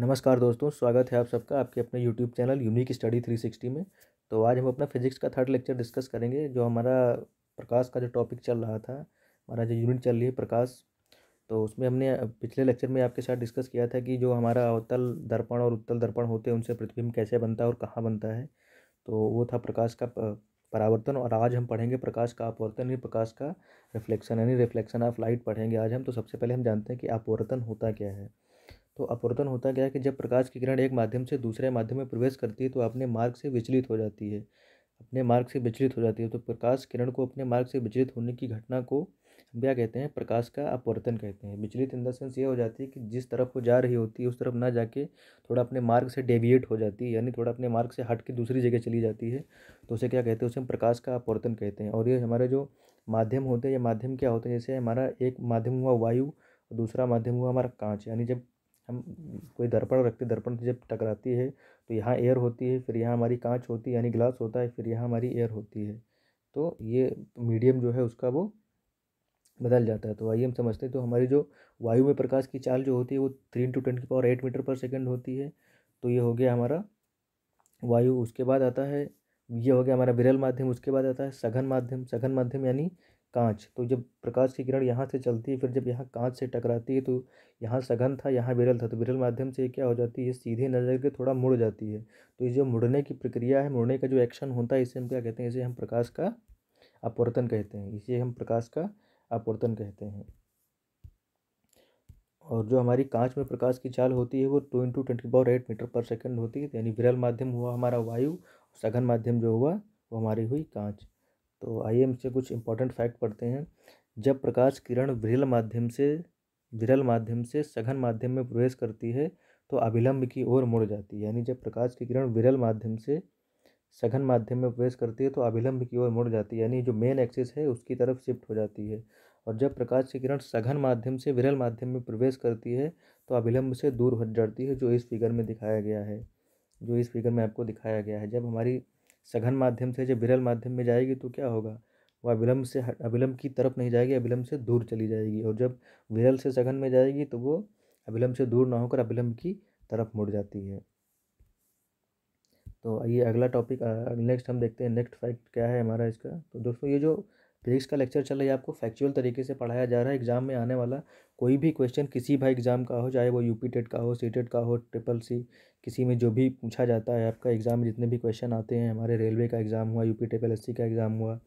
नमस्कार दोस्तों स्वागत है आप सबका आपके अपने यूट्यूब चैनल यूनिक स्टडी 360 में तो आज हम अपना फिजिक्स का थर्ड लेक्चर डिस्कस करेंगे जो हमारा प्रकाश का जो टॉपिक चल रहा था हमारा जो यूनिट चल रही है प्रकाश तो उसमें हमने पिछले लेक्चर में आपके साथ डिस्कस किया था कि जो हमारा अवतल दर्पण और उत्तल दर्पण होते हैं उनसे प्रतिबिंब कैसे बनता है और कहाँ बनता है तो वो था प्रकाश का परावर्तन और आज हम पढ़ेंगे प्रकाश का अपवर्तन ही प्रकाश का रिफ्लेक्शन यानी रिफ्लेक्शन ऑफ लाइट पढ़ेंगे आज हम तो सबसे पहले हम जानते हैं कि अपवर्तन होता क्या है तो अपवर्तन होता गया कि जब प्रकाश की किरण एक माध्यम से दूसरे माध्यम में प्रवेश करती है तो अपने मार्ग से विचलित हो जाती है अपने मार्ग से विचलित हो जाती है तो प्रकाश किरण को अपने मार्ग से विचलित होने की घटना को हम क्या कहते हैं प्रकाश का अपवर्तन कहते हैं विचलित इन देंस ये हो जाती है कि जिस तरफ वो जा रही होती है उस तरफ ना जाके थोड़ा अपने मार्ग से डेविएट हो जाती है यानी थोड़ा अपने मार्ग से हट के दूसरी जगह चली जाती है तो उसे क्या कहते हैं उसे हम प्रकाश का अपवर्तन कहते हैं और ये हमारे जो माध्यम होते हैं ये माध्यम क्या होते हैं जैसे हमारा एक माध्यम हुआ वायु और दूसरा माध्यम हुआ हमारा कांच यानी जब हम कोई दर्पण रखते दर्पण से जब टकराती है तो यहाँ एयर होती है फिर यहाँ हमारी कांच होती है यानी ग्लास होता है फिर यहाँ हमारी एयर होती है तो ये मीडियम जो है उसका वो बदल जाता है तो आइए हम समझते हैं तो हमारी जो वायु में प्रकाश की चाल जो होती है वो थ्री इंटू टेन की power eight metre per second होती है तो ये हो गया हमारा वायु उसके बाद आता है ये हो गया हमारा विरल माध्यम उसके बाद आता है सघन माध्यम सघन माध्यम यानी कांच तो जब प्रकाश की किरण यहाँ से चलती है फिर जब यहाँ कांच से टकराती है तो यहाँ सघन था यहाँ विरल था तो विरल माध्यम से क्या हो जाती है सीधे नज़र के थोड़ा मुड़ जाती है तो ये जो मुड़ने की प्रक्रिया है मुड़ने का जो एक्शन होता है इसे हम क्या कहते हैं इसे हम प्रकाश का अपवर्तन कहते हैं इसे हम प्रकाश का अपवर्तन कहते हैं और जो हमारी कांच में प्रकाश की चाल होती है वो two into twenty four eight metre per second होती है तो यानी विरल माध्यम हुआ हमारा वायु सघन माध्यम जो हुआ वो हमारी हुई कांच तो आइए हम इससे कुछ इंपॉर्टेंट फैक्ट पढ़ते हैं जब प्रकाश किरण विरल माध्यम से विरल माध्यम से सघन माध्यम में प्रवेश करती है तो अभिलंब की ओर मुड़ जाती है यानी जब प्रकाश की किरण विरल माध्यम से सघन माध्यम में प्रवेश करती है तो अभिलंब की ओर मुड़ जाती है यानी जो मेन एक्सिस है उसकी तरफ शिफ्ट हो जाती है और जब प्रकाश की किरण सघन माध्यम से विरल माध्यम में प्रवेश करती है तो अभिलंब से दूर हट जाती है जो इस फिगर में दिखाया गया है जो इस फिगर में आपको दिखाया गया है जब हमारी सघन माध्यम से जब विरल माध्यम में जाएगी तो क्या होगा वह अविलंब से अविलंब की तरफ नहीं जाएगी अविलंब से दूर चली जाएगी और जब विरल से सघन में जाएगी तो वो अविलंब से दूर ना होकर अविलंब की तरफ मुड़ जाती है तो ये अगला टॉपिक नेक्स्ट हम देखते हैं नेक्स्ट फैक्ट क्या है हमारा इसका तो दोस्तों ये जो फिजिक्स का लेक्चर चल रहा है आपको फैक्चुअल तरीके से पढ़ाया जा रहा है एग्जाम में आने वाला कोई भी क्वेश्चन किसी भी एग्ज़ाम का हो चाहे वो यू पी टेट का हो सी टेट का हो ट्रिपल सी किसी में जो भी पूछा जाता है आपका एग्ज़ाम में जितने भी क्वेश्चन आते हैं हमारे रेलवे का एग्ज़ाम हुआ U P triple S C का एग्ज़ाम हुआ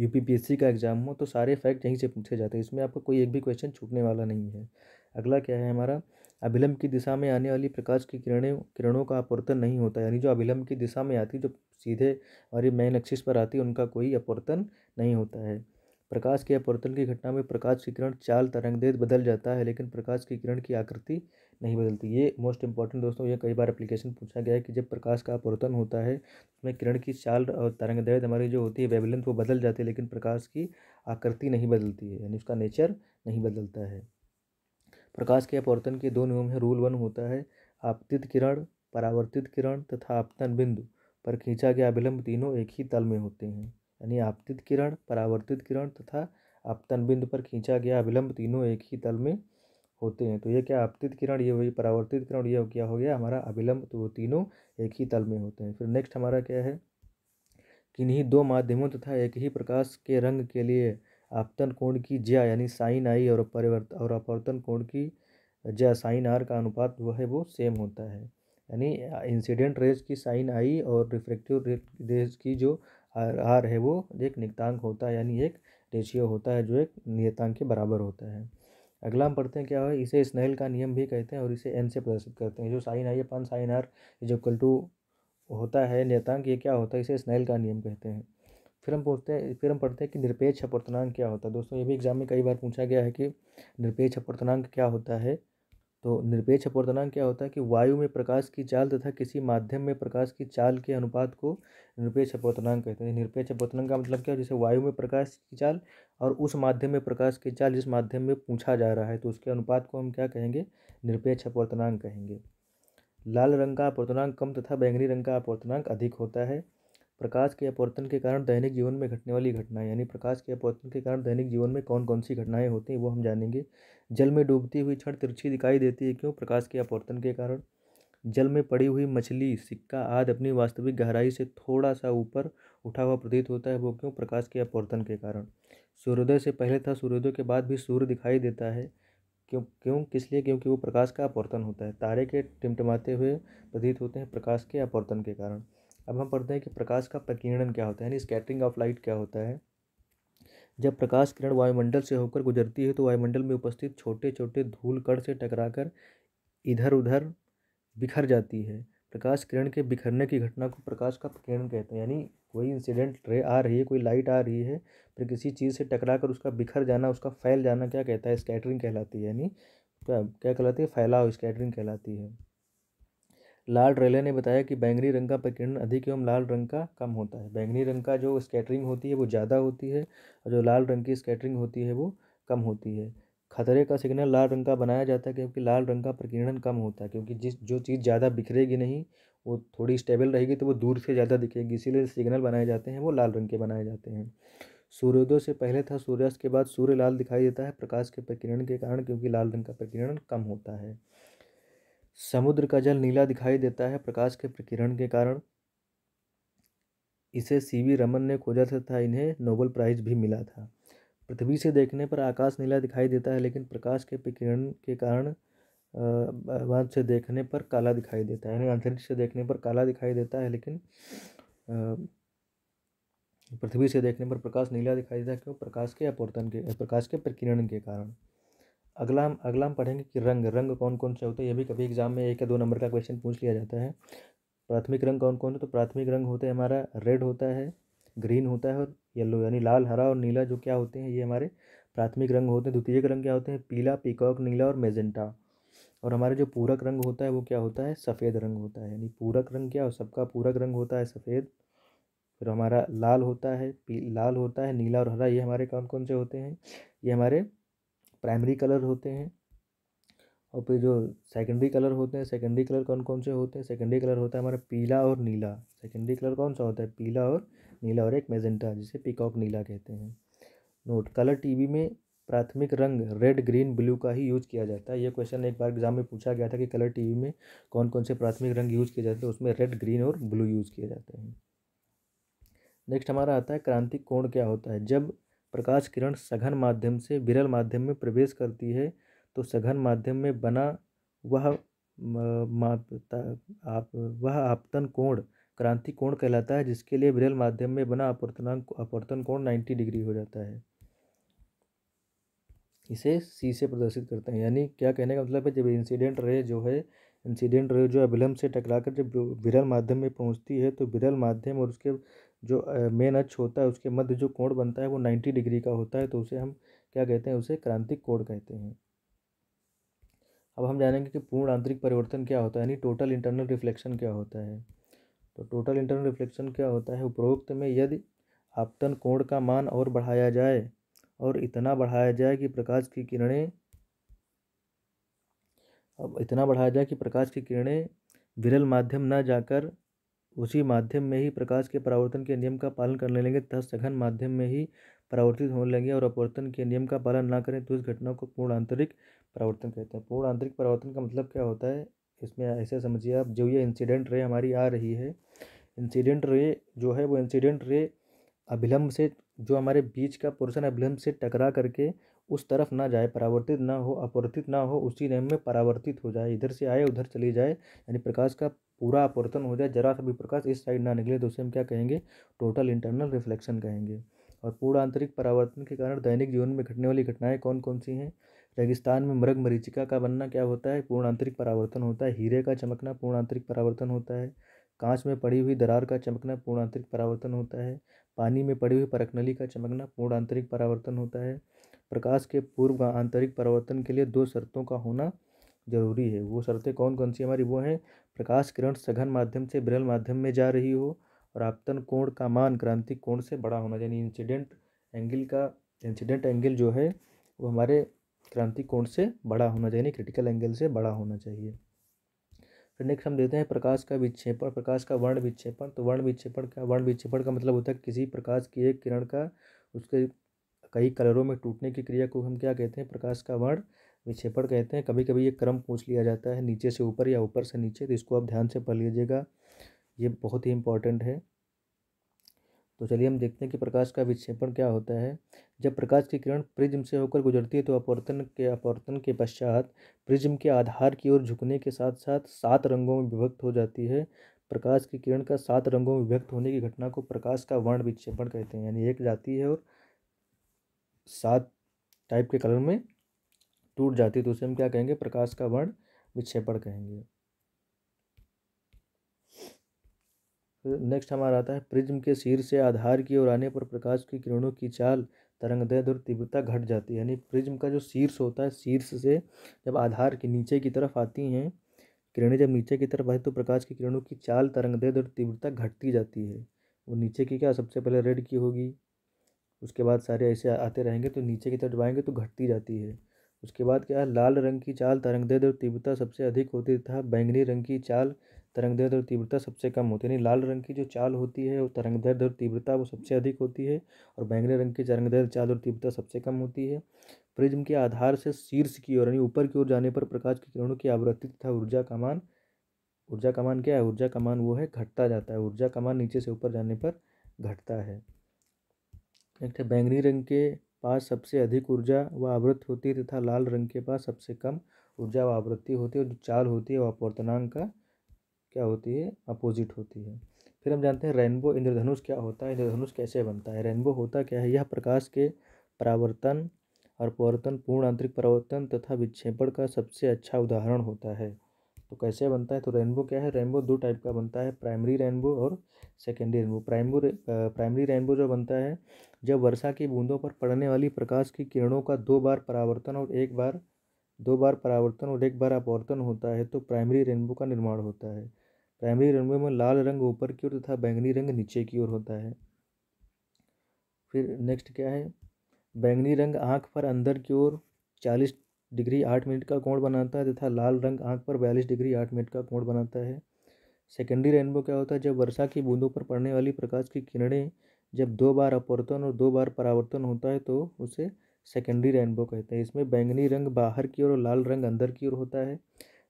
U P P S C का एग्ज़ाम हुआ तो सारे फैक्ट यहीं से पूछे जाते हैं इसमें आपका कोई एक भी क्वेश्चन छूटने वाला नहीं है अगला क्या है हमारा अभिलंब की दिशा में आने वाली प्रकाश की किरणें किरणों का अपवर्तन नहीं होता यानी जो अभिलंब की दिशा में आती जो सीधे हमारी मेन एक्सिस पर आती उनका कोई अपवर्तन नहीं होता है प्रकाश के अपवर्तन की घटना में प्रकाश की किरण चाल तरंगदैर्घ्य बदल जाता है लेकिन प्रकाश की किरण की आकृति नहीं बदलती ये मोस्ट इंपॉर्टेंट दोस्तों ये कई बार एप्लीकेशन पूछा गया है कि जब प्रकाश का अपवर्तन होता है उसमें किरण की चाल और तरंगदैर्घ्य हमारी जो होती है वेबलेंथ वो बदल जाती है लेकिन प्रकाश की आकृति नहीं बदलती है यानी उसका नेचर नहीं बदलता है प्रकाश के अपवर्तन के दो नियम हैं रूल वन होता है आपतित किरण परावर्तित किरण तथा आपतन बिंदु पर खींचा गया अभिलंब तीनों एक ही तल में होते हैं यानी आपतित किरण परावर्तित किरण तथा आपतन बिंदु पर खींचा गया अभिलंब तीनों एक ही तल में होते हैं तो ये क्या आपतित किरण ये वही परावर्तित किरण ये क्या हो गया हमारा अभिलंब तो वो तीनों एक ही तल में होते हैं फिर नेक्स्ट हमारा क्या है किन्हीं दो माध्यमों तथा एक ही प्रकाश के रंग के लिए आपतन कोण की ज्या यानी साइन आई और परिवर्तन और अपवर्तन कोण की ज्या साइन आर का अनुपात वह है वो सेम होता है यानी इंसिडेंट रेज की साइन आई और रिफ्रेक्टिव रेज की जो आर आर है वो एक नितांक होता है यानी एक रेशियो होता है जो एक नियतांक के बराबर होता है अगला हम पढ़ते हैं क्या है इसे स्नेल का नियम भी कहते हैं और इसे एन से प्रदर्शित करते हैं जो sine i upon sine r is equal to होता है नियतांक ये क्या होता है इसे स्नेल का नियम कहते हैं फिर हम पूछते हैं फिर हम पढ़ते हैं कि निरपेक्ष अपवर्तनांक क्या होता है दोस्तों ये भी एग्जाम में कई बार पूछा गया है कि निरपेक्ष अपवर्तनांक क्या होता है तो निरपेक्ष अपवर्तनांक क्या होता है कि वायु में प्रकाश की चाल तथा किसी माध्यम में प्रकाश की चाल के अनुपात को निरपेक्ष अपवर्तनांक कहते हैं निरपेक्ष अपवर्तनांक का मतलब क्या है जैसे वायु में प्रकाश की चाल और उस माध्यम में प्रकाश की चाल जिस माध्यम में पूछा जा रहा है तो उसके अनुपात को हम क्या कहेंगे निरपेक्ष अपवर्तनांक कहेंगे लाल रंग का अपवर्तनांक कम तथा बैंगनी रंग का अपवर्तनांक अधिक होता है प्रकाश के अपवर्तन के कारण दैनिक जीवन में घटने वाली घटनाएं यानी प्रकाश के अपवर्तन के कारण दैनिक जीवन में कौन कौन सी घटनाएं होती हैं वो हम जानेंगे जल में डूबती हुई क्षण तिरछी दिखाई देती है क्यों प्रकाश के अपवर्तन के कारण जल में पड़ी हुई मछली सिक्का आदि अपनी वास्तविक गहराई से थोड़ा सा ऊपर उठा हुआ प्रतीत होता है वो क्यों प्रकाश के अपवर्तन के कारण सूर्योदय से पहले था सूर्योदय के बाद भी सूर्य दिखाई देता है क्यों क्यों किस लिए क्योंकि वो प्रकाश का अपवर्तन होता है तारे के टिमटिमाते हुए प्रतीत होते हैं प्रकाश के अपवर्तन के कारण अब हम पढ़ते हैं कि प्रकाश का प्रकीर्णन क्या होता है यानी स्कैटरिंग ऑफ लाइट क्या होता है जब प्रकाश किरण वायुमंडल से होकर गुजरती है तो वायुमंडल में उपस्थित छोटे छोटे धूल कण से टकराकर इधर उधर बिखर जाती है प्रकाश किरण के बिखरने की घटना को प्रकाश का प्रकीर्णन कहते हैं यानी कोई इंसिडेंट रे आ रही है कोई लाइट आ रही है फिर किसी चीज़ से टकरा कर उसका बिखर जाना उसका फैल जाना क्या कहता है स्कैटरिंग कहलाती है यानी क्या क्या कहलाती है फैलाव स्कैटरिंग कहलाती है लाल रेले ने बताया कि बैंगनी रंग का प्रकीर्णन अधिक एवं लाल रंग का कम होता है बैंगनी रंग का जो स्कैटरिंग होती है वो ज़्यादा होती है और जो लाल रंग की स्कैटरिंग होती है वो कम होती है खतरे का सिग्नल लाल रंग का बनाया जाता है क्योंकि लाल रंग का प्रकीर्णन कम होता है क्योंकि जिस जो चीज़ ज़्यादा बिखरेगी नहीं वो थोड़ी स्टेबल रहेगी तो वो दूर से ज़्यादा दिखेगी इसीलिए सिग्नल बनाए जाते हैं वो लाल रंग के बनाए जाते हैं सूर्योदय से पहले था सूर्यास्त के बाद सूर्य लाल दिखाई देता है प्रकाश के प्रकीर्णन के कारण क्योंकि लाल रंग का प्रकीर्णन कम होता है समुद्र का जल नीला दिखाई देता है प्रकाश के प्रकिरण के कारण इसे सी वी रमन ने खोजा था इन्हें नोबल प्राइज भी मिला था पृथ्वी से देखने पर आकाश नीला दिखाई देता है लेकिन प्रकाश के प्रकिरण के कारण बाद से देखने पर काला दिखाई देता है यानी अंतरिक्ष से देखने पर काला दिखाई देता है लेकिन पृथ्वी से देखने पर प्रकाश नीला दिखाई देता है क्यों प्रकाश के अपवर्तन के प्रकाश के प्रकिरण के कारण अगला हम अगला हम पढ़ेंगे कि रंग रंग कौन कौन से होते हैं ये भी कभी एग्जाम में एक या दो नंबर का क्वेश्चन पूछ लिया जाता है प्राथमिक रंग कौन कौन है तो प्राथमिक रंग होते हैं हमारा रेड होता है ग्रीन होता है और येलो यानी लाल हरा और नीला जो क्या होते हैं ये हमारे प्राथमिक रंग होते हैं द्वितीयक रंग क्या होते हैं पीला पिकॉक नीला और मेजेंटा और हमारे जो पूरक रंग होता है वो क्या होता है सफ़ेद रंग होता है यानी पूरक रंग क्या और सबका पूरक रंग होता है सफ़ेद फिर हमारा लाल होता है पी लाल होता है नीला और हरा ये हमारे कौन कौन से होते हैं ये हमारे प्राइमरी कलर होते हैं और फिर जो सेकेंडरी कलर होते हैं सेकेंडरी कलर कौन कौन से होते हैं सेकेंडरी कलर होता है हमारा पीला और नीला सेकेंडरी कलर कौन सा होता है पीला और नीला और एक मेजेंटा जिसे पिकॉक नीला कहते हैं नोट कलर टीवी में प्राथमिक रंग रेड ग्रीन ब्लू का ही यूज़ किया जाता है ये क्वेश्चन एक बार एग्जाम में पूछा गया था कि कलर टीवी में कौन कौन से प्राथमिक रंग यूज़ किए जाते हैं उसमें रेड ग्रीन और ब्लू यूज़ किए जाते हैं नेक्स्ट हमारा आता है क्रांतिक कोण क्या होता है जब प्रकाश किरण सघन माध्यम से विरल माध्यम में प्रवेश करती है तो सघन माध्यम में बना वह आप वह आपतन कोण क्रांति कोण कहलाता है जिसके लिए विरल माध्यम में बना अपवर्तनांक अपवर्तन कोण नाइन्टी डिग्री हो जाता है इसे सी से प्रदर्शित करते हैं यानी क्या कहने का मतलब है जब इंसिडेंट रे जो है इंसिडेंट रे जो अभिलम्ब से टकराकर जब विरल माध्यम में पहुंचती है तो विरल माध्यम और उसके जो मेन अक्ष होता है उसके मध्य जो कोण बनता है वो नाइन्टी डिग्री का होता है तो उसे हम क्या कहते हैं उसे क्रांतिक कोण कहते हैं अब हम जानेंगे कि पूर्ण आंतरिक परिवर्तन क्या होता है यानी टोटल इंटरनल रिफ्लेक्शन क्या होता है तो टोटल इंटरनल रिफ्लेक्शन क्या होता है उपरोक्त में यदि आपतन कोण का मान और बढ़ाया जाए और इतना बढ़ाया जाए कि प्रकाश की किरणें अब इतना बढ़ाया जाए कि प्रकाश की किरणें विरल माध्यम न जाकर उसी माध्यम में ही प्रकाश के परावर्तन के नियम का पालन करने लेंगे तथा सघन माध्यम में ही परावर्तित होने लेंगे और अपवर्तन के नियम का पालन ना करें तो इस घटना को पूर्ण आंतरिक परावर्तन कहते हैं पूर्ण आंतरिक परावर्तन का मतलब क्या होता है इसमें ऐसे समझिए आप जो ये इंसिडेंट रे हमारी आ रही है इंसिडेंट रे जो है वो इंसिडेंट रे अभिलंब से जो हमारे बीच का पोर्सन अभिलंब से टकरा करके उस तरफ ना जाए परावर्तित ना हो अपवर्तित ना हो उसी नियम में परावर्तित हो जाए इधर से आए उधर चली जाए यानी प्रकाश का पूरा अपवर्तन हो जाए जरा सा भी प्रकाश इस साइड ना निकले तो उसे हम क्या कहेंगे टोटल इंटरनल रिफ्लेक्शन कहेंगे और पूर्ण आंतरिक परावर्तन के कारण दैनिक जीवन में घटने वाली घटनाएं कौन कौन सी हैं रेगिस्तान में मृग मरीचिका का बनना क्या होता है पूर्ण आंतरिक परावर्तन होता है हीरे का चमकना पूर्ण आंतरिक परावर्तन होता है कांच में पड़ी हुई दरार का चमकना पूर्ण आंतरिक परावर्तन होता है पानी में पड़ी हुई परखनली का चमकना पूर्ण आंतरिक परावर्तन होता है प्रकाश के पूर्व आंतरिक परावर्तन के लिए दो शर्तों का होना जरूरी है वो शर्तें कौन कौन सी हमारी वो हैं प्रकाश किरण सघन माध्यम से बिरल माध्यम में जा रही हो और आपतन कोण का मान क्रांतिक कोण से बड़ा होना यानी इंसिडेंट एंगल का इंसिडेंट एंगल जो है वो हमारे क्रांतिक कोण से बड़ा होना चाहिए क्रिटिकल एंगल से बड़ा होना चाहिए फिर नेक्स्ट हम देते हैं प्रकाश का विक्षेपण प्रकाश का वर्ण विक्षेपण तो वर्ण विक्षेपण का वर्ण विक्षेपण का मतलब होता है किसी प्रकाश की एक किरण का उसके कई कलरों में टूटने की क्रिया को हम क्या कहते हैं प्रकाश का वर्ण विक्षेपण कहते हैं कभी कभी ये क्रम पूछ लिया जाता है नीचे से ऊपर या ऊपर से नीचे तो इसको आप ध्यान से पढ़ लीजिएगा ये बहुत ही इंपॉर्टेंट है तो चलिए हम देखते हैं कि प्रकाश का विक्षेपण क्या होता है जब प्रकाश की किरण प्रिज्म से होकर गुजरती है तो अपवर्तन के अपवर्तन के पश्चात प्रिज्म के आधार की ओर झुकने के साथ साथ सात रंगों में विभक्त हो जाती है प्रकाश की किरण का सात रंगों में विभक्त होने की घटना को प्रकाश का वर्ण विक्षेपण कहते हैं यानी एक जाती है और सात टाइप के कलर में टूट जाती है तो उसे हम क्या कहेंगे प्रकाश का वर्ण विक्षेपण कहेंगे नेक्स्ट हमारा आता है प्रिज्म के सिर से आधार की ओर आने पर प्रकाश की किरणों की चाल तरंग तरंगदैद और तीव्रता घट जाती है यानी प्रिज्म का जो शीर्ष होता है शीर्ष से जब आधार के नीचे की तरफ आती हैं किरणें जब नीचे की तरफ आती तो प्रकाश की किरणों की चाल तरंग तरंगदैद और तीव्रता घटती जाती है वो नीचे की क्या सबसे पहले रेड की होगी उसके बाद सारे ऐसे आते रहेंगे तो नीचे की तरफ आएंगे तो घटती जाती है उसके बाद क्या है लाल रंग की चाल तरंगदैर्ध्य और तीव्रता सबसे अधिक होती तथा बैंगनी रंग की चाल तरंग दर्द और तीव्रता सबसे कम होती है यानी लाल रंग की जो चाल होती है वो तरंग दर्द और तीव्रता वो सबसे अधिक होती है और बैंगनी रंग की तरंग दर्द चाल और तीव्रता सबसे कम होती है प्रिज्म के आधार से शीर्ष की ओर यानी ऊपर की ओर जाने पर प्रकाश की किरणों की आवृत्ति तथा ऊर्जा कमान ऊर्जा कमान क्या है ऊर्जा कमान वो है घटता जाता है ऊर्जा कमान नीचे से ऊपर जाने पर घटता है नेक्स्ट है बैंगनी रंग के पास सबसे अधिक ऊर्जा व आवृत्ति होती है तथा लाल रंग के पास सबसे कम ऊर्जा व आवृत्ति होती है और जो चाल होती है वह अपवर्तनांक का क्या होती है अपोजिट होती है फिर हम जानते हैं रेनबो इंद्रधनुष क्या होता है इंद्रधनुष कैसे बनता है रेनबो होता क्या है यह प्रकाश के परावर्तन और परावर्तन पूर्ण आंतरिक परावर्तन तथा विक्षेपण का सबसे अच्छा उदाहरण होता है तो कैसे बनता है तो रेनबो क्या है रेनबो दो टाइप का बनता है प्राइमरी रेनबो और secondary rainbow primo primary rainbow जो बनता है जब वर्षा की बूंदों पर पड़ने वाली प्रकाश की किरणों का दो बार परावर्तन और एक बार दो बार परावर्तन और एक बार अपवर्तन होता है तो प्राइमरी रेनबो का निर्माण होता है प्राइमरी रेनबो में लाल रंग ऊपर की ओर तथा बैंगनी रंग नीचे की ओर होता है फिर नेक्स्ट क्या है बैंगनी रंग आँख पर अंदर की ओर चालीस डिग्री आठ मिनट का कोण बनाता है तथा लाल रंग आँख पर बयालीस डिग्री आठ मिनट का कोण बनाता है सेकेंडरी रेनबो क्या होता है जब वर्षा की बूंदों पर पड़ने वाली प्रकाश की किरणें जब दो बार अपवर्तन और दो बार परावर्तन होता है तो उसे सेकेंडरी रेनबो कहते हैं इसमें बैंगनी रंग बाहर की ओर और लाल रंग अंदर की ओर होता है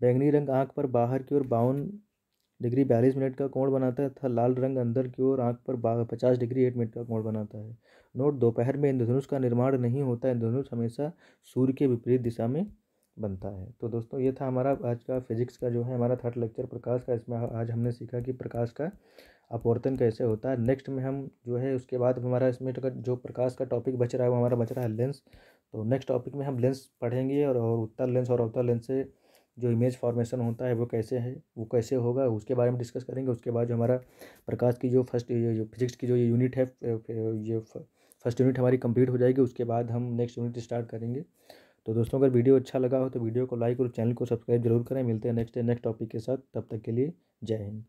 बैंगनी रंग आँख पर बाहर की ओर बावन डिग्री बयालीस मिनट का कोण बनाता है तथा लाल रंग अंदर की ओर आंख पर पचास डिग्री एट मिनट का कोण बनाता है नोट दोपहर में इंद्रधनुष का निर्माण नहीं होता इंद्रधनुष हमेशा सूर्य के विपरीत दिशा में बनता है तो दोस्तों ये था हमारा आज का फिजिक्स का जो है हमारा थर्ड लेक्चर प्रकाश का इसमें आज हमने सीखा कि प्रकाश का अपवर्तन कैसे होता है नेक्स्ट में हम जो है उसके बाद हमारा इसमें जो प्रकाश का टॉपिक बच रहा है वो हमारा बच रहा है लेंस तो नेक्स्ट टॉपिक में हम लेंस पढ़ेंगे और उत्तर लेंस और अवतर लेंस से जो इमेज फॉर्मेशन होता है वो कैसे है वो कैसे होगा उसके बारे में डिस्कस करेंगे उसके बाद जो हमारा प्रकाश की जो फर्स्ट फिजिक्स की जो ये यूनिट है ये फर्स्ट यूनिट हमारी कंप्लीट हो जाएगी उसके बाद हम नेक्स्ट यूनिट स्टार्ट करेंगे तो दोस्तों अगर वीडियो अच्छा लगा हो तो वीडियो को लाइक और चैनल को सब्सक्राइब जरूर करें मिलते हैं नेक्स्ट नेक्स्ट टॉपिक के साथ तब तक के लिए जय हिंद